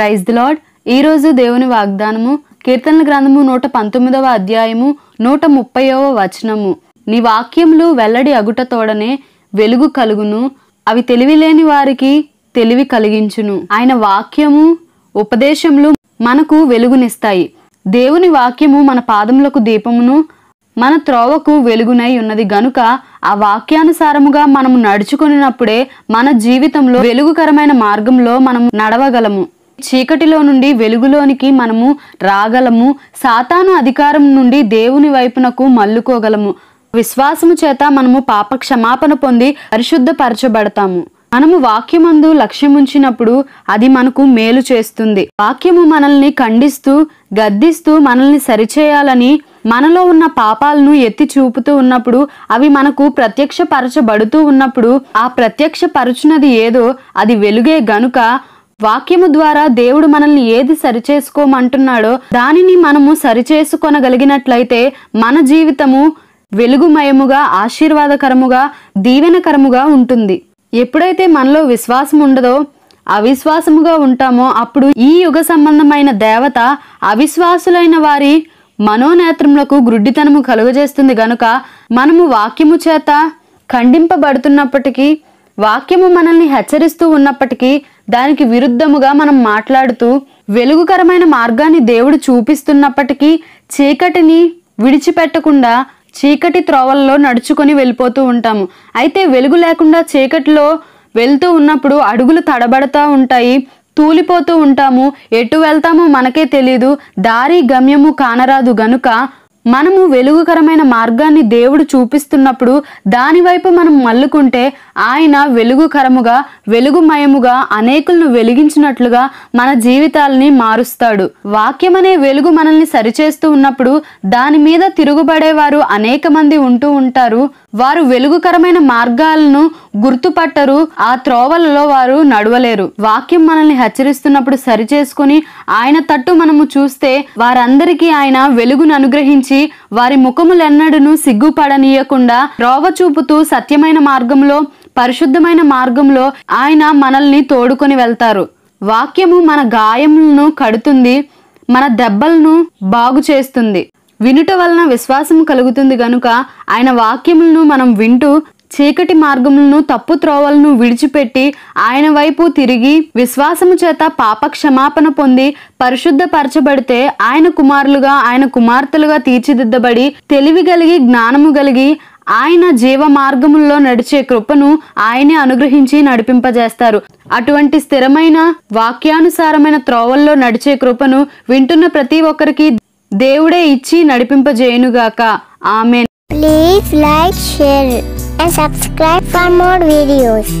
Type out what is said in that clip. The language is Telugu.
ప్రైజ్ ది లాడ్ ఈరోజు దేవుని వాగ్దానము కీర్తనల గ్రంథము నూట పంతొమ్మిదవ అధ్యాయము నూట ముప్పైవ వచనము నీ వాక్యములు వెల్లడి అగుట తోడనే వెలుగు కలుగును అవి తెలివిలేని వారికి తెలివి కలిగించును ఆయన వాక్యము ఉపదేశములు మనకు వెలుగునిస్తాయి దేవుని వాక్యము మన పాదములకు దీపమును మన త్రోవకు వెలుగునై ఉన్నది గనుక ఆ వాక్యానుసారముగా మనము నడుచుకున్నప్పుడే మన జీవితంలో వెలుగుకరమైన మార్గంలో మనం నడవగలము చీకటిలో నుండి వెలుగులోనికి మనము రాగలము సాతాను అధికారం నుండి దేవుని వైపునకు మల్లుకోగలము విశ్వాసము చేత మనము పాప క్షమాపణ పొంది పరిశుద్ధపరచబడతాము మనము వాక్యమందు లక్ష్యముంచినప్పుడు అది మనకు మేలు చేస్తుంది వాక్యము మనల్ని ఖండిస్తూ గద్దిస్తూ మనల్ని సరిచేయాలని మనలో ఉన్న పాపాలను ఎత్తి చూపుతూ ఉన్నప్పుడు అవి మనకు ప్రత్యక్షపరచబడుతూ ఉన్నప్పుడు ఆ ప్రత్యక్షపరచునది ఏదో అది వెలుగే గనుక వాక్యము ద్వారా దేవుడు మనల్ని ఏది సరిచేసుకోమంటున్నాడో దానిని మనము సరిచేసుకొనగలిగినట్లయితే మన జీవితము వెలుగుమయముగా ఆశీర్వాదకరముగా దీవెనకరముగా ఉంటుంది ఎప్పుడైతే మనలో విశ్వాసం ఉండదో అవిశ్వాసముగా ఉంటామో అప్పుడు ఈ యుగ సంబంధమైన దేవత అవిశ్వాసులైన వారి మనోనేత్రములకు గుడ్డితనము కలుగజేస్తుంది గనుక మనము వాక్యము చేత ఖండింపబడుతున్నప్పటికీ వాక్యము మనల్ని హెచ్చరిస్తూ ఉన్నప్పటికీ దానికి విరుద్ధముగా మనం మాట్లాడుతూ వెలుగుకరమైన మార్గాన్ని దేవుడు చూపిస్తున్నప్పటికీ చీకటిని విడిచిపెట్టకుండా చీకటి త్రోవల్లో నడుచుకొని వెళ్ళిపోతూ ఉంటాము అయితే వెలుగు లేకుండా చీకటిలో వెళ్తూ ఉన్నప్పుడు అడుగులు తడబడతా ఉంటాయి తూలిపోతూ ఉంటాము ఎటు వెళ్తామో మనకే తెలీదు దారి గమ్యము కానరాదు గనుక మనము వెలుగుకరమైన మార్గాన్ని దేవుడు చూపిస్తున్నప్పుడు దానివైపు మనం మల్లుకుంటే ఆయన వెలుగుకరముగా వెలుగుమయముగా అనేకులను వెలిగించినట్లుగా మన జీవితాలని మారుస్తాడు వాక్యమనే వెలుగు మనల్ని సరిచేస్తూ ఉన్నప్పుడు దాని మీద తిరుగుబడేవారు అనేక మంది ఉంటూ ఉంటారు వారు వెలుగుకరమైన మార్గాలను గుర్తుపట్టరు ఆ త్రోవలలో వారు నడవలేరు వాక్యం మనల్ని హెచ్చరిస్తున్నప్పుడు సరిచేసుకుని ఆయన తట్టు మనము చూస్తే వారందరికీ ఆయన వెలుగును అనుగ్రహించి వారి ముఖములెన్నడను సిగ్గుపడనీయకుండా త్రోవ చూపుతూ సత్యమైన మార్గంలో పరిశుద్ధమైన మార్గంలో ఆయన మనల్ని తోడుకొని వెళ్తారు వాక్యము మన గాయములను కడుతుంది మన దెబ్బలను బాగు చేస్తుంది వినుట వలన విశ్వాసం కలుగుతుంది గనుక ఆయన వాక్యములను మనం వింటూ చీకటి మార్గములను తప్పు త్రోవలను విడిచిపెట్టి ఆయన వైపు తిరిగి విశ్వాసము చేత పాప క్షమాపణ పొంది పరిశుద్ధపరచబడితే ఆయన కుమారులుగా ఆయన కుమార్తెలుగా తీర్చిదిద్దబడి తెలివి కలిగి జ్ఞానము కలిగి ఆయన జీవ మార్గముల్లో నడిచే కృపను ఆయనే అనుగ్రహించి నడిపింపజేస్తారు అటువంటి స్థిరమైన వాక్యానుసారమైన త్రోవల్లో నడిచే కృపను వింటున్న ప్రతి ఒక్కరికి దేవుడే ఇచ్చి నడిపింపజేయునుగాక ఆమె please like share and subscribe for more videos